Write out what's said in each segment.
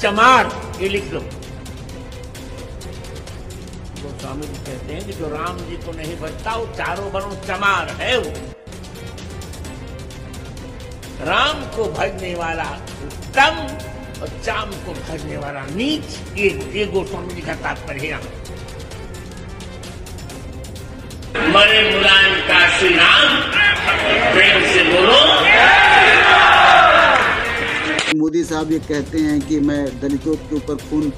चमार ये लिख दो तो स्वामी जी कहते हैं कि जो राम जी को नहीं बचता वो चारों बनो चमार है वो राम को भजने वाला उत्तम और चाम को भजने वाला नीच ये ये गोस्वामी जी का तात्पर्य है मरे मुलायम का श्री राम प्रेम से बोलो मोदी साहब ये कहते हैं कि मैं दलितों के ऊपर खून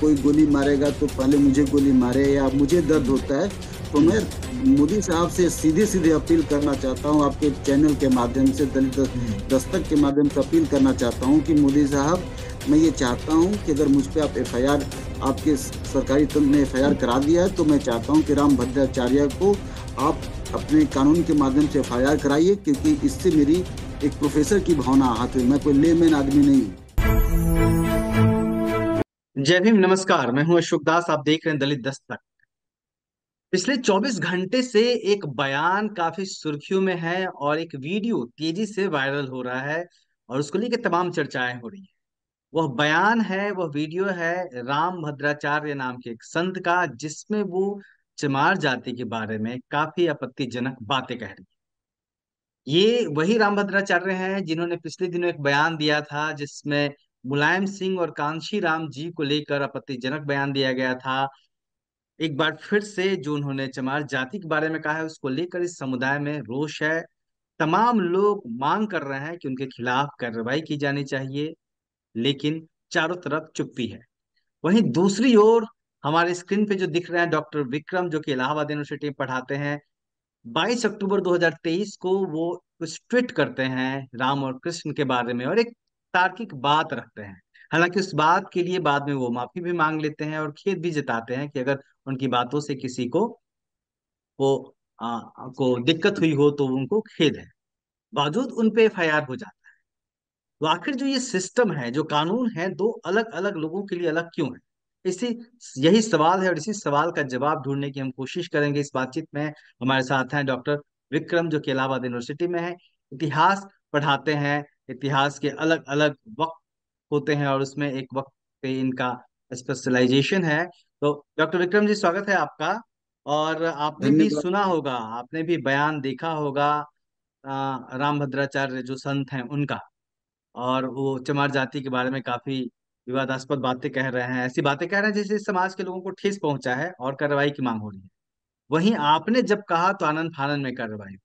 कोई गोली मारेगा तो पहले मुझे गोली मारे या मुझे दर्द होता है तो मैं मोदी साहब से सीधे सीधे अपील करना चाहता हूँ आपके चैनल के माध्यम से दलित दस्तक के माध्यम से अपील करना चाहता हूँ कि मोदी साहब मैं ये चाहता हूँ कि अगर मुझ पर आप एफ आपके सरकारी तंत्र ने एफ करा दिया है तो मैं चाहता हूँ कि राम भद्राचार्य को आप अपने कानून के माध्यम से एफ कराइए क्योंकि इससे मेरी एक प्रोफेसर की भावना आहत हुई मैं कोई लेमेन आदमी नहीं जय भीम नमस्कार मैं हूं अशोक दास आप देख रहे हैं दलित दस्तक पिछले 24 घंटे से एक बयान काफी सुर्खियों में है और एक वीडियो तेजी से वायरल हो रहा है और उसको लेकर तमाम चर्चाएं हो रही है वह बयान है वह वीडियो है राम भद्राचार्य नाम के एक संत का जिसमें वो चमार जाति के बारे में काफी आपत्तिजनक बातें कह रही ये वही रामभद्राचार्य हैं जिन्होंने पिछले दिनों एक बयान दिया था जिसमें मुलायम सिंह और कांशी राम जी को लेकर आपत्तिजनक बयान दिया गया था एक बार फिर से जो उन्होंने चमार जाति के बारे में कहा है उसको लेकर इस समुदाय में रोष है तमाम लोग मांग कर रहे हैं कि उनके खिलाफ कार्रवाई की जानी चाहिए लेकिन चारों तरफ चुप्पी है वहीं दूसरी ओर हमारे स्क्रीन पे जो दिख रहे हैं डॉक्टर विक्रम जो कि इलाहाबाद यूनिवर्सिटी में पढ़ाते हैं 22 अक्टूबर 2023 को वो कुछ ट्वीट करते हैं राम और कृष्ण के बारे में और एक तार्किक बात रखते हैं हालांकि उस बात के लिए बाद में वो माफी भी मांग लेते हैं और खेद भी जताते हैं कि अगर उनकी बातों से किसी को वो आ, को दिक्कत हुई हो तो उनको खेद है बावजूद उन पे एफ हो जाता है तो आखिर जो ये सिस्टम है जो कानून है दो अलग अलग लोगों के लिए अलग क्यों है इसी यही सवाल है और इसी सवाल का जवाब ढूंढने की हम कोशिश करेंगे इस बातचीत में हमारे साथ हैं डॉक्टर विक्रम जो कि इलाहाबाद यूनिवर्सिटी में है इतिहास पढ़ाते हैं इतिहास के अलग अलग वक्त होते हैं और उसमें एक वक्त पे इनका स्पेशलाइजेशन है तो डॉक्टर विक्रम जी स्वागत है आपका और आपने भी सुना होगा आपने भी बयान देखा होगा राम भद्राचार्य जो संत हैं उनका और वो चमार जाति के बारे में काफी विवादास्पद बातें कह रहे हैं ऐसी बातें कह रहे हैं जिससे समाज के लोगों को ठेस पहुंचा है और कार्रवाई की मांग हो रही है वहीं आपने जब कहा तो आनंद फानंद में कार्रवाई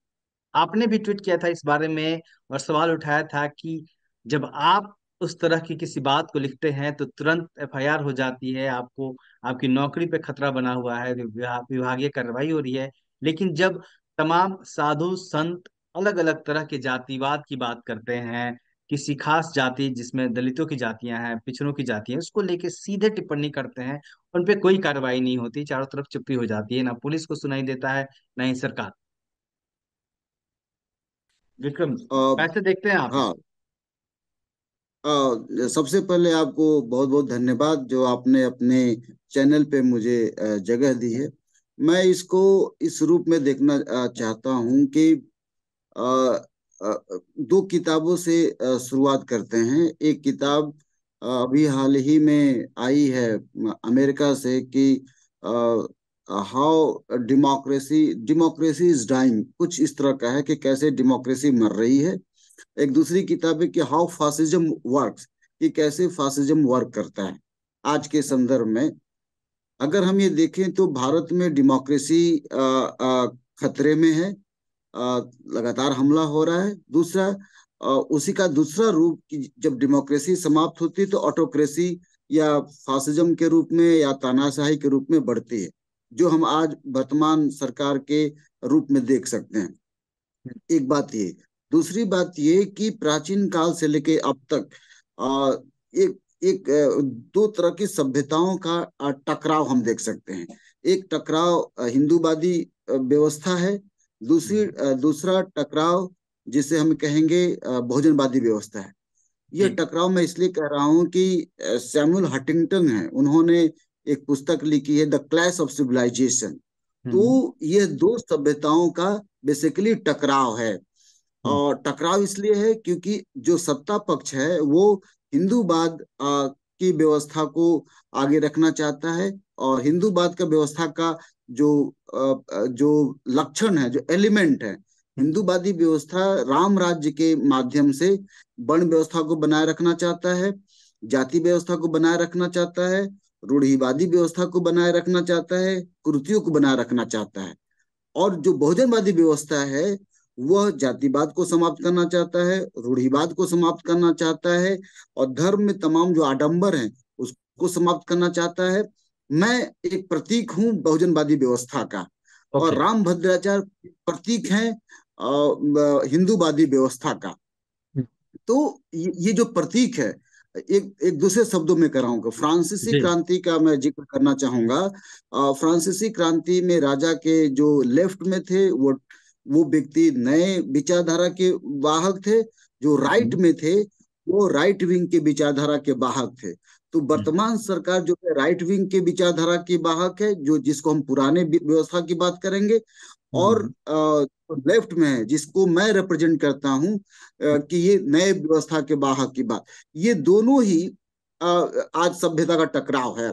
आपने भी ट्वीट किया था इस बारे में और सवाल उठाया था कि जब आप उस तरह की किसी बात को लिखते हैं तो तुरंत एफ हो जाती है आपको आपकी नौकरी पे खतरा बना हुआ है विभागीय कार्रवाई हो रही है लेकिन जब तमाम साधु संत अलग अलग तरह के जातिवाद की बात करते हैं किसी खास जाति जिसमें दलितों की जातियां हैं पिछड़ों की जाति है उसको लेके सीधे टिप्पणी करते हैं उन पे कोई कार्रवाई नहीं होती चारों तरफ चुप्पी हो जाती है ना पुलिस को सुनाई देता है ना ही सरकार विक्रम पैसे देखते हैं आप हाँ आ, सबसे पहले आपको बहुत बहुत धन्यवाद जो आपने अपने चैनल पे मुझे जगह दी है मैं इसको इस रूप में देखना चाहता हूँ कि आ, दो किताबों से शुरुआत करते हैं एक किताब अभी हाल ही में आई है अमेरिका से कि how democracy democracy is dying कुछ इस तरह का है कि कैसे डेमोक्रेसी मर रही है एक दूसरी किताब है कि हाउ फासिज्म वर्क्स कि कैसे फासिज्म वर्क करता है आज के संदर्भ में अगर हम ये देखें तो भारत में डेमोक्रेसी खतरे में है लगातार हमला हो रहा है दूसरा उसी का दूसरा रूप जब डेमोक्रेसी समाप्त होती है तो ऑटोक्रेसी या फासिज्म के रूप में या तानाशाही के रूप में बढ़ती है जो हम आज वर्तमान सरकार के रूप में देख सकते हैं हम्म। एक बात ये दूसरी बात ये कि प्राचीन काल से लेके अब तक आ, एक एक दो तरह की सभ्यताओं का टकराव हम देख सकते हैं एक टकराव हिंदूवादी व्यवस्था है दूसरी हम्म। दूसरा टकराव जिसे हम कहेंगे भोजनवादी व्यवस्था है ये हम्म। टकराव मैं इसलिए कह रहा हूं कि सैमुअल हटिंगटन है उन्होंने एक पुस्तक लिखी है द क्लैश ऑफ सिविलाइजेशन तो हम्म। ये दो सभ्यताओं का बेसिकली टकराव है और टकराव इसलिए है क्योंकि जो सत्ता पक्ष है वो हिंदूवाद की व्यवस्था को आगे रखना चाहता है और हिंदूवाद का व्यवस्था का जो जो लक्षण है जो एलिमेंट है हिंदूवादी व्यवस्था राम राज्य के माध्यम से वर्ण व्यवस्था को बनाए रखना चाहता है जाति व्यवस्था को बनाए रखना चाहता है रूढ़िवादी व्यवस्था को बनाए रखना चाहता है कृतियों को बनाए रखना चाहता है और जो बहुजनवादी व्यवस्था है वह जातिवाद को समाप्त करना चाहता है रूढ़िवाद को समाप्त करना चाहता है और धर्म में तमाम जो आडंबर हैं उसको समाप्त करना चाहता है मैं एक प्रतीक हूँ बहुजनवादी व्यवस्था का okay. और राम भद्राचार्य प्रतीक है हिंदूवादी व्यवस्था का हम्म। तो ये जो प्रतीक है एक एक दूसरे शब्दों में कराऊंगा फ्रांसीसी क्रांति का मैं जिक्र करना चाहूंगा फ्रांसीसी क्रांति में राजा के जो लेफ्ट में थे वो वो व्यक्ति नए विचारधारा के वाहक थे जो हम्म। राइट में थे वो राइट विंग के विचारधारा के वाहक थे तो हम्म। वर्तमान सरकार जो है राइट विंग के विचारधारा की वाहक है जो जिसको हम पुराने व्यवस्था की बात करेंगे और तो हम्म। लेफ्ट में है जिसको मैं रिप्रेजेंट करता हूं हम्म। कि ये नए व्यवस्था के वाहक की बात ये दोनों ही आज सभ्यता का टकराव है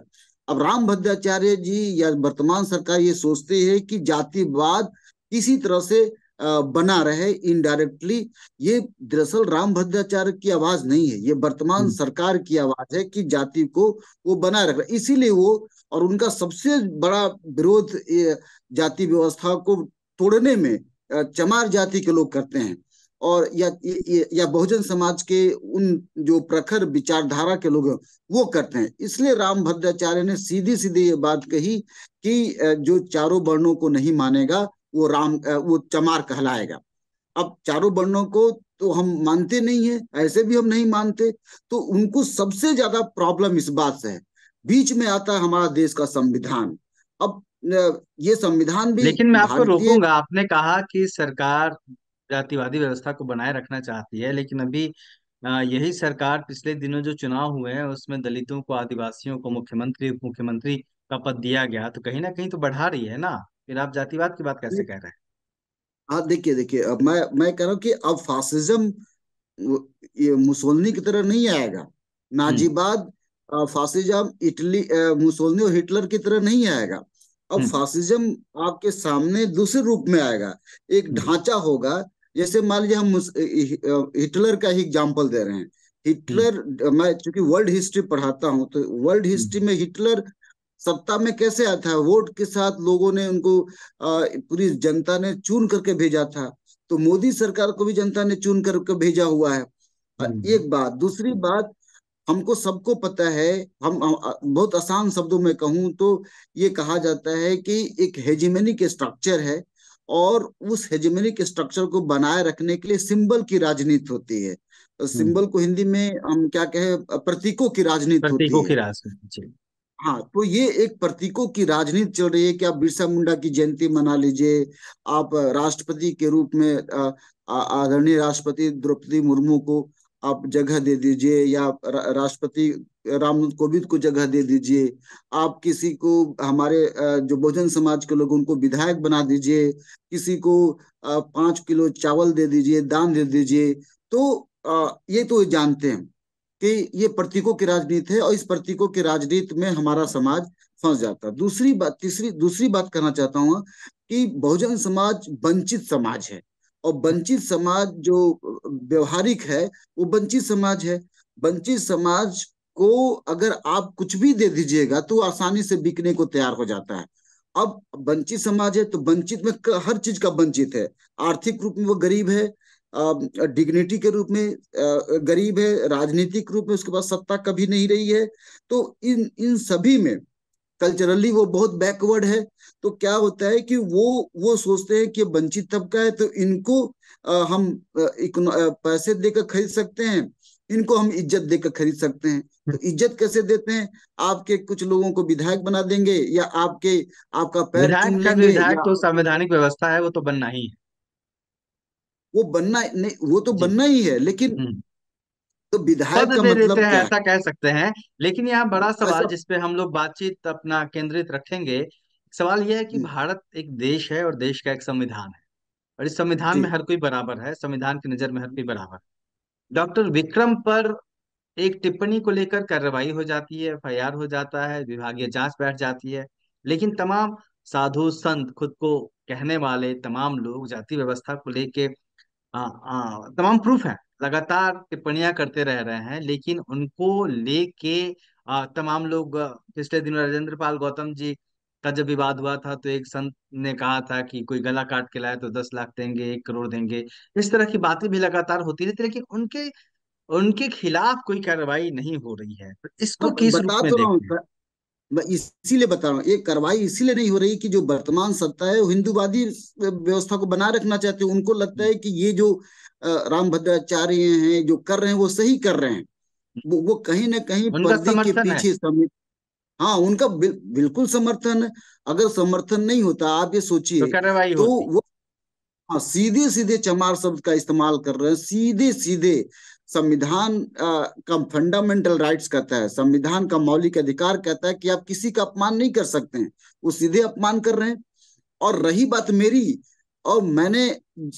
अब राम भद्राचार्य जी या वर्तमान सरकार ये सोचते हैं कि जातिवाद किसी तरह से बना रहे इनडायरेक्टली ये दरअसल राम भद्राचार्य की आवाज नहीं है ये वर्तमान हम्म। सरकार की आवाज है कि जाति को वो बनाए रख रहे इसीलिए वो और उनका सबसे बड़ा विरोध जाति व्यवस्था को तोड़ने में चमार जाति के लोग करते हैं और या या बहुजन समाज के उन जो प्रखर विचारधारा के लोग वो करते हैं इसलिए राम भद्राचार्य ने सीधी सीधी ये बात कही कि जो चारों वर्णों को नहीं मानेगा वो राम वो चमार कहलाएगा अब चारों वर्णों को तो हम मानते नहीं है ऐसे भी हम नहीं मानते तो उनको सबसे ज्यादा प्रॉब्लम इस बात से है बीच में आता है हमारा देश का संविधान अब ये संविधान भी लेकिन मैं आपको रोकूंगा आपने कहा कि सरकार जातिवादी व्यवस्था को बनाए रखना चाहती है लेकिन अभी यही सरकार पिछले दिनों जो चुनाव हुए हैं उसमें दलितों को आदिवासियों को मुख्यमंत्री उप मुख्यमंत्री का पद दिया गया तो कहीं ना कहीं तो बढ़ा रही है ना फिर आप जातिवाद की बात कैसे कह रहे हैं हाँ देखिए देखिए अब मैं मैं कह रहा हूँ कि अब फासिज्म ये मुसोलनी की तरह नहीं आएगा हम्म। नाजीबाद फासिज्म इटली मुसोलनी और हिटलर की तरह नहीं आएगा अब हम्म। फासिज्म आपके सामने दूसरे रूप में आएगा एक हम्म। ढांचा होगा जैसे मान लीजिए हम हिटलर का ही एग्जाम्पल दे रहे हैं हिटलर मैं चूंकि वर्ल्ड हिस्ट्री पढ़ाता हूँ तो वर्ल्ड हिस्ट्री में हिटलर सत्ता में कैसे आता है वोट के साथ लोगों ने उनको पूरी जनता ने चुन करके भेजा था तो मोदी सरकार को भी जनता ने चुन करके भेजा हुआ है हम्म। एक बात दूसरी बात हमको सबको पता है हम, बहुत आसान शब्दों में कहूं तो ये कहा जाता है कि एक हेजिमेनिक स्ट्रक्चर है और उस हेजिमेनिक स्ट्रक्चर को बनाए रखने के लिए सिंबल की राजनीति होती है तो हम्म। सिंबल को हिंदी में हम क्या कहे प्रतीकों की राजनीति प्रतीकों की राजनीति हाँ तो ये एक प्रतीकों की राजनीति चल रही है कि आप बिरसा मुंडा की जयंती मना लीजिए आप राष्ट्रपति के रूप में आदरणीय राष्ट्रपति द्रौपदी मुर्मू को आप जगह दे दीजिए या राष्ट्रपति रामनाथ कोविंद को जगह दे दीजिए आप किसी को हमारे जो बहुजन समाज के लोग उनको विधायक बना दीजिए किसी को पांच किलो चावल दे दीजिए दान दे दीजिए तो ये तो जानते हैं कि ये प्रतीकों की राजनीति है और इस प्रतीकों की राजनीति में हमारा समाज फंस जाता है दूसरी बात तीसरी दूसरी बात कहना चाहता हूँ कि बहुजन समाज वंचित समाज है और वंचित समाज जो व्यवहारिक है वो वंचित समाज है वंचित समाज को अगर आप कुछ भी दे दीजिएगा तो आसानी से बिकने को तैयार हो जाता है अब वंचित समाज है तो वंचित में हर चीज का वंचित है आर्थिक रूप में वो गरीब है डिग्निटी के रूप में गरीब है राजनीतिक रूप में उसके पास सत्ता कभी नहीं रही है तो इन इन सभी में कल्चरली वो बहुत बैकवर्ड है तो क्या होता है कि वो वो सोचते हैं कि वंचित तबका है तो इनको हम पैसे देकर खरीद सकते हैं इनको हम इज्जत देकर खरीद सकते हैं तो हम्म। इज्जत कैसे देते हैं आपके कुछ लोगों को विधायक बना देंगे या आपके आपका पैर विधायक तो संवैधानिक व्यवस्था है वो तो बनना ही है वो बनना नहीं वो तो बनना ही है लेकिन हम्म। तो विधायक का मतलब मतलब हैं ऐसा कह सकते हैं लेकिन यहाँ बड़ा अच्छा। सवाल जिसपे हम लोग बातचीत अपना केंद्रित रखेंगे सवाल यह है कि भारत एक देश है और देश का एक संविधान है और इस संविधान में हर कोई बराबर है संविधान की नजर में हर कोई बराबर है डॉक्टर विक्रम पर एक टिप्पणी को लेकर कार्रवाई हो जाती है एफ हो जाता है विभागीय जांच बैठ जाती है लेकिन तमाम साधु संत खुद को कहने वाले तमाम लोग जाति व्यवस्था को लेकर हाँ, हाँ, तमाम प्रूफ है लगातार टिप्पणियां करते रह रहे हैं लेकिन उनको लेके तमाम लोग पिछले दिनों राजेंद्र पाल गौतम जी का जब विवाद हुआ था तो एक संत ने कहा था कि कोई गला काट के लाए तो दस लाख देंगे एक करोड़ देंगे इस तरह की बातें भी लगातार होती रहती लेकिन उनके उनके खिलाफ कोई कार्रवाई नहीं हो रही है तो इसको किस बता तो रहा हूँ इसीलिए बता रहा हूँ ये कार्रवाई इसीलिए नहीं हो रही कि जो वर्तमान सत्ता है वो व्यवस्था को बना रखना चाहते हैं उनको लगता है कि ये जो राम भद्राचार्य हैं जो कर रहे हैं वो सही कर रहे हैं वो, वो कहीं ना कहीं पर्दे के पीछे समित हाँ उनका बिल, बिल्कुल समर्थन है अगर समर्थन नहीं होता आप ये सोचिए तो, तो वो हाँ सीधे सीधे चमार शब्द का इस्तेमाल कर रहे हैं सीधे सीधे संविधान का फंडामेंटल राइट्स कहता है संविधान का मौलिक अधिकार कहता है कि आप किसी का अपमान नहीं कर सकते हैं वो सीधे अपमान कर रहे हैं और रही बात मेरी और मैंने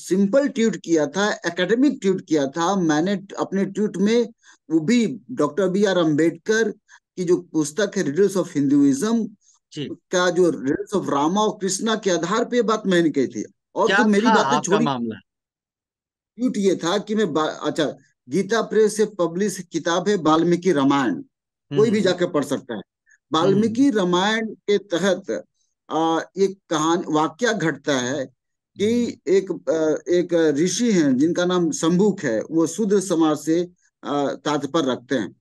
सिंपल ट्वीट किया था एकेडमिक ट्वीट किया था मैंने अपने ट्वीट में वो भी डॉक्टर बी आर अम्बेडकर की जो पुस्तक है रिडल्स ऑफ हिंदुइज्म का जो रिडल्स ऑफ रामा और कृष्णा के आधार पे बात मैंने कही थी और तो मेरी बातें छोड़ी ट्वीट ये था कि मैं अच्छा गीता प्रेस से पब्लिश किताब है वाल्मीकि रामायण कोई भी हम्म। जाके पढ़ सकता है वाल्मीकि हम्म। रामायण के तहत एक कहानी वाक्य घटता है कि हम्म। एक एक ऋषि हैं जिनका नाम शंभुक है वो शूद्र समाज से तात्पर्य रखते हैं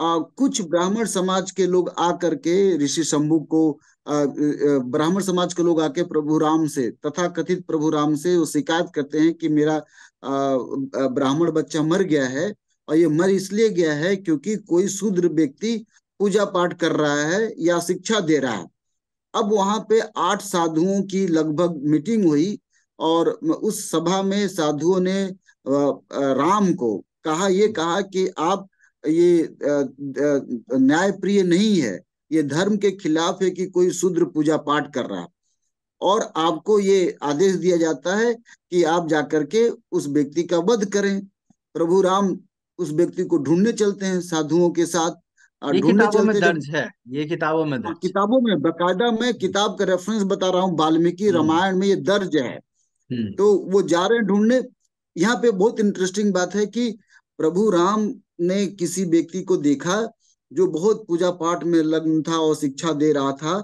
आ, कुछ ब्राह्मण समाज के लोग आ करके ऋषि शंभुक को ब्राह्मण समाज के लोग आके प्रभु राम से तथा कथित प्रभु राम से वो शिकायत करते हैं कि मेरा ब्राह्मण बच्चा मर गया है और ये मर इसलिए गया है क्योंकि कोई शूद्र व्यक्ति पूजा पाठ कर रहा है या शिक्षा दे रहा है अब वहां पे आठ साधुओं की लगभग मीटिंग हुई और उस सभा में साधुओं ने राम को कहा ये कहा कि आप ये न्यायप्रिय नहीं है ये धर्म के खिलाफ है कि कोई शूद्र पूजा पाठ कर रहा है और आपको ये आदेश दिया जाता है कि आप जाकर के उस व्यक्ति का वध करें प्रभु राम उस व्यक्ति को ढूंढने चलते हैं साधुओं के साथ ढूंढने किताबों में दर्ज है ये किताबों में दर्ज किताबों में बकायदा मैं किताब का रेफरेंस बता रहा हूँ वाल्मीकि हम्म। रामायण में ये दर्ज है हम्म। तो वो जा रहे हैं ढूंढने यहाँ पे बहुत इंटरेस्टिंग बात है कि प्रभु राम ने किसी व्यक्ति को देखा जो बहुत पूजा पाठ में लग्न था और शिक्षा दे रहा था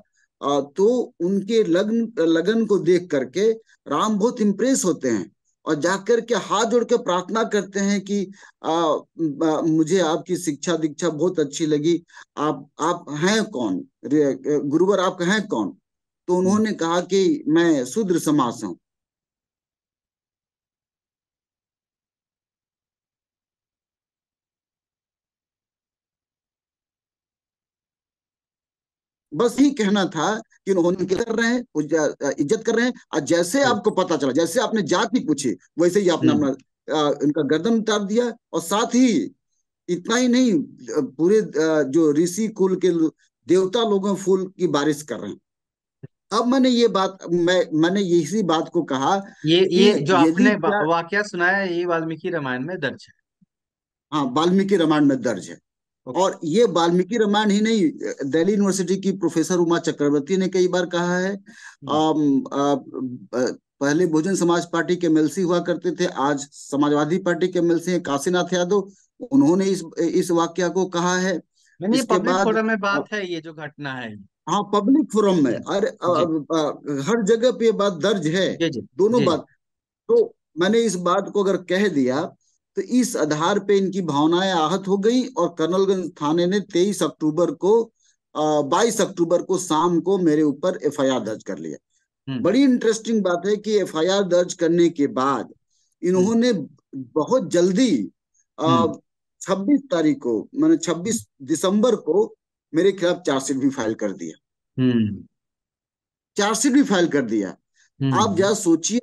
तो उनके लग्न लगन को देख करके राम बहुत इम्प्रेस होते हैं और जाकर के हाथ जोड़ के प्रार्थना करते हैं कि आ, आ, मुझे आपकी शिक्षा दीक्षा बहुत अच्छी लगी आप आप हैं कौन गुरुवर आप हैं कौन तो हम्म। उन्होंने कहा कि मैं शूद्र समाज हूँ बस ही कहना था कि उन्होंने कर रहे हैं इज्जत कर रहे हैं और जैसे हाँ। आपको पता चला जैसे आपने जाति पूछी वैसे ही आपने हम्म। अपना उनका गर्दन उतार दिया और साथ ही इतना ही नहीं पूरे जो ऋषि कुल के देवता लोगों फूल की बारिश कर रहे हैं अब मैंने ये बात मैं मैंने इसी बात को कहा ये ये जो आपने वाक्य सुनाया ये वाल्मीकि रामायण में दर्ज है हाँ वाल्मीकि रामायण में दर्ज है और ये वाल्मीकि रामायण ही नहीं दिल्ली यूनिवर्सिटी की प्रोफेसर उमा चक्रवर्ती ने कई बार कहा है हम्म। आ, आ, पहले बहुजन समाज पार्टी के एमएलसी हुआ करते थे आज समाजवादी पार्टी के एमएलसी हैं काशीनाथ यादव उन्होंने इस इस वाक्य को कहा है पब्लिक बाद, फोरम में बात हाँ। है ये जो घटना है हाँ पब्लिक फोरम में और हर जगह पे ये बात दर्ज है दोनों बात तो मैंने इस बात को अगर कह दिया तो इस आधार पे इनकी भावनाएं आहत हो गई और कर्नलगंज थाने ने 23 अक्टूबर को बाईस अक्टूबर को शाम को मेरे ऊपर एफ दर्ज कर लिया हम्म। बड़ी इंटरेस्टिंग बात है कि एफ दर्ज करने के बाद इन्होंने हम्म। बहुत जल्दी हम्म। छब्बीस तारीख को मैंने छब्बीस दिसंबर को मेरे खिलाफ चार्जशीट भी फाइल कर दिया चार्जशीट भी फाइल कर दिया आप जरा सोचिए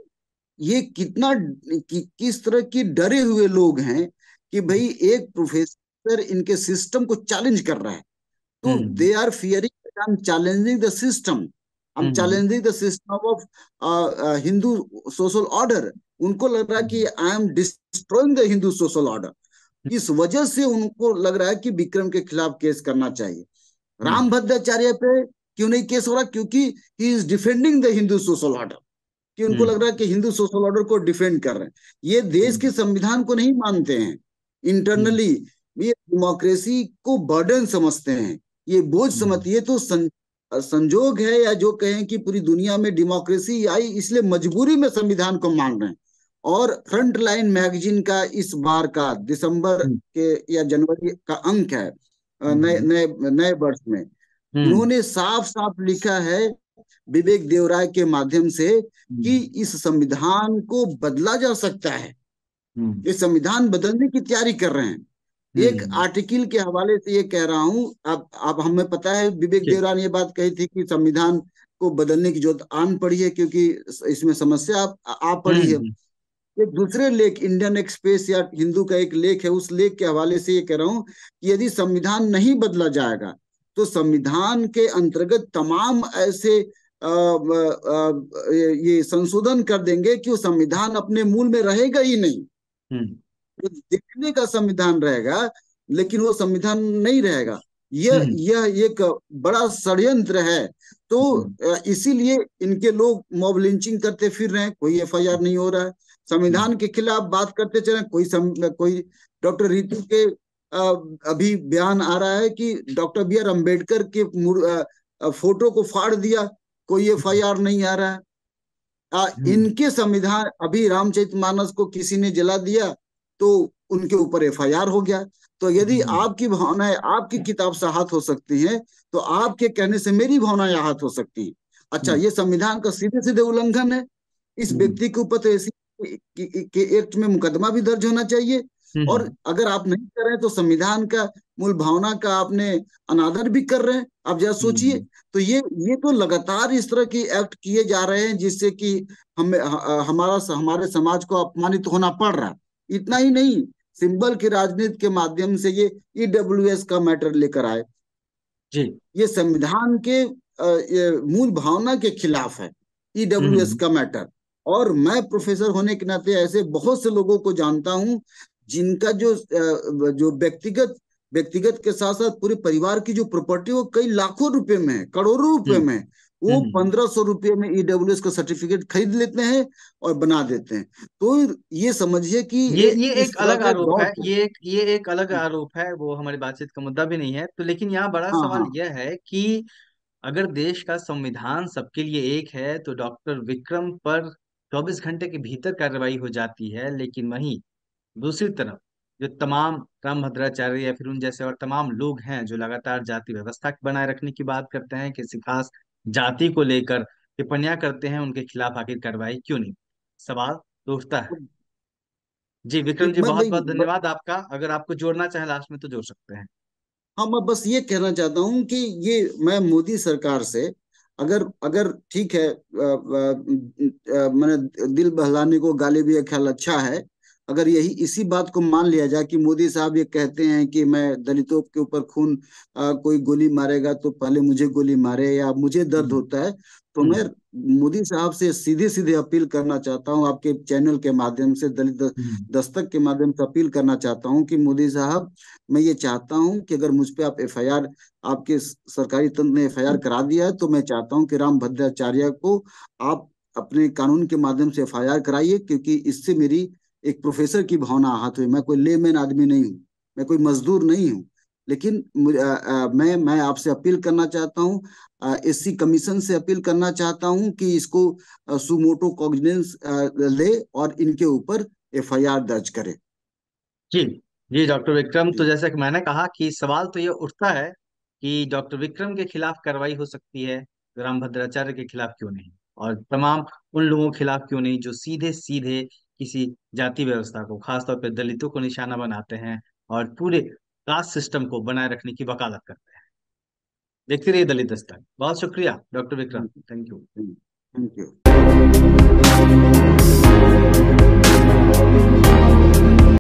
ये कितना कि, किस तरह की डरे हुए लोग हैं कि भाई हम्म। एक प्रोफेसर इनके सिस्टम को चैलेंज कर रहा है तो they are fearing I am challenging the system I am challenging the system of Hindu social order उनको लग रहा है कि I am destroying the Hindu social order इस वजह से उनको लग रहा है कि विक्रम के खिलाफ केस करना चाहिए हम्म। राम भद्राचार्य पे क्यों नहीं केस हो रहा क्योंकि he is defending the Hindu social order कि उनको हम्म। लग रहा है कि हिंदू सोशल ऑर्डर को डिफेंड कर रहे हैं ये देश के हम्म। संविधान को नहीं मानते हैं इंटरनली हम्म। ये डेमोक्रेसी को बर्डन समझते हैं ये बोझ समझते ये तो सं, संजोग है या जो कहें कि पूरी दुनिया में डेमोक्रेसी आई इसलिए मजबूरी में संविधान को मान रहे हैं और फ्रंट लाइन मैगजीन का इस बार का दिसंबर के या जनवरी का अंक है नए नए नए वर्ष में उन्होंने साफ साफ लिखा है विवेक देवराय के माध्यम से हम्म। कि इस संविधान को बदला जा सकता है ये हम्म। संविधान बदलने की तैयारी कर रहे हैं एक हम्म। आर्टिकल के हवाले से ये कह रहा हूं अब अब हमें पता है विवेक देवरा ने ये बात कही थी कि संविधान को बदलने की जरूरत आन पड़ी है क्योंकि इसमें समस्या आ, आ पड़ी है एक दूसरे लेख इंडियन एक्सप्रेस या हिंदू का एक लेख है उस लेख के हवाले से ये कह रहा हूं कि यदि संविधान नहीं बदला जाएगा तो संविधान के अंतर्गत तमाम ऐसे ये संशोधन कर देंगे कि वो संविधान अपने मूल में रहेगा ही नहीं तो देखने का संविधान रहेगा लेकिन वो संविधान नहीं रहेगा यह हम्म। यह एक बड़ा षड्यंत्र है तो हम्म। इसीलिए इनके लोग मॉब लिंचिंग करते फिर रहे हैं कोई एफ नहीं हो रहा है संविधान के खिलाफ बात करते चले कोई सम, कोई डॉक्टर रितु के अभी बयान आ रहा है कि डॉक्टर बी आर अम्बेडकर के फोटो को फाड़ दिया कोई एफ नहीं आ रहा है आ, हम्म। इनके संविधान अभी रामचरित मानस को किसी ने जला दिया तो उनके ऊपर एफ हो गया तो यदि हम्म। आपकी भावनाएं आपकी किताब से आहत हो सकती है तो आपके कहने से मेरी भावनाएं हाथ हो सकती है अच्छा हम्म। ये संविधान का सीधे सीधे उल्लंघन है इस व्यक्ति के ऊपर तो ऐसी एक्ट में मुकदमा भी दर्ज होना चाहिए हम्म, और हम्म। अगर आप नहीं कर रहे हैं तो संविधान का मूल भावना का आपने अनादर भी कर रहे हैं आप जरा सोचिए हम्म, तो ये ये तो लगातार इस तरह की एक्ट किए जा रहे हैं जिससे कि हम हमारा हमारे समाज को अपमानित होना पड़ रहा है इतना ही नहीं सिंबल की राजनीति के माध्यम से ये ईडब्ल्यू e का मैटर लेकर आए जी ये संविधान के मूल भावना के खिलाफ है ईडब्ल्यू e का मैटर और मैं प्रोफेसर होने के नाते ऐसे बहुत से लोगों को जानता हूं जिनका जो जो व्यक्तिगत व्यक्तिगत के साथ साथ पूरे परिवार की जो प्रॉपर्टी वो कई लाखों रुपए में है करोड़ों रुपए हम्म। में वो हम्म, हम्म। पंद्रह सौ रुपये में ईडब्ल्यू e का सर्टिफिकेट खरीद लेते हैं और बना देते हैं तो ये समझिए कि ये ये एक अलग आरोप है ये एक ये एक अलग आरोप है वो हमारी बातचीत का मुद्दा भी नहीं है तो लेकिन यहाँ बड़ा हाँ, सवाल हाँ। यह है कि अगर देश का संविधान सबके लिए एक है तो डॉक्टर विक्रम पर चौबीस घंटे के भीतर कार्रवाई हो जाती है लेकिन वही दूसरी तरफ जो तमाम राम भद्राचार्य या फिर उन जैसे और तमाम लोग हैं जो लगातार जाति व्यवस्था बनाए रखने की बात करते हैं किसी खास जाति को लेकर टिप्पणियां करते हैं उनके खिलाफ आखिर कार्रवाई क्यों नहीं सवाल तो उठता है जी विक्रम जी बहुत बहुत धन्यवाद आपका अगर आपको जोड़ना चाहे लास्ट में तो जोड़ सकते हैं हाँ मैं बस ये कहना चाहता हूँ कि ये मैं मोदी सरकार से अगर अगर ठीक है मैंने दिल बहलाने को गाली भी ख्याल अच्छा है अगर यही इसी बात को मान लिया जाए कि मोदी साहब ये कहते हैं कि मैं दलितों के ऊपर खून कोई गोली मारेगा तो पहले मुझे गोली मारे या मुझे दर्द हम्म। होता है तो मैं हम्म। मोदी साहब से सीधे सीधे अपील करना चाहता हूँ आपके चैनल के माध्यम से दलित हम्म। दस्तक के माध्यम से अपील करना चाहता हूँ कि मोदी साहब मैं ये चाहता हूँ कि अगर मुझ पर आप एफ आपके सरकारी तंत्र ने एफ करा दिया है तो मैं चाहता हूँ कि राम भद्राचार्य को आप अपने कानून के माध्यम से एफ कराइए क्योंकि इससे मेरी एक प्रोफेसर की भावना आहत हुई मैं कोई लेमैन आदमी नहीं हूँ मैं कोई मजदूर नहीं हूँ लेकिन आ, आ, मैं मैं आपसे अपील करना चाहता हूँ एससी कमीशन से अपील करना चाहता हूँ कि इसको आ, सुमोटो कॉग्निजेंस ले और इनके ऊपर एफआईआर दर्ज करे जी जी डॉक्टर विक्रम तो जैसा कि मैंने कहा कि सवाल तो ये उठता है कि डॉक्टर विक्रम के खिलाफ कार्रवाई हो सकती है राम भद्राचार्य के खिलाफ क्यों नहीं और तमाम उन लोगों के खिलाफ क्यों नहीं जो सीधे सीधे किसी जाति व्यवस्था को खासतौर पर दलितों को निशाना बनाते हैं और पूरे कास्ट सिस्टम को बनाए रखने की वकालत करते हैं देखते रहिए दलित दस्तक बहुत शुक्रिया doctor Vikram thank you thank you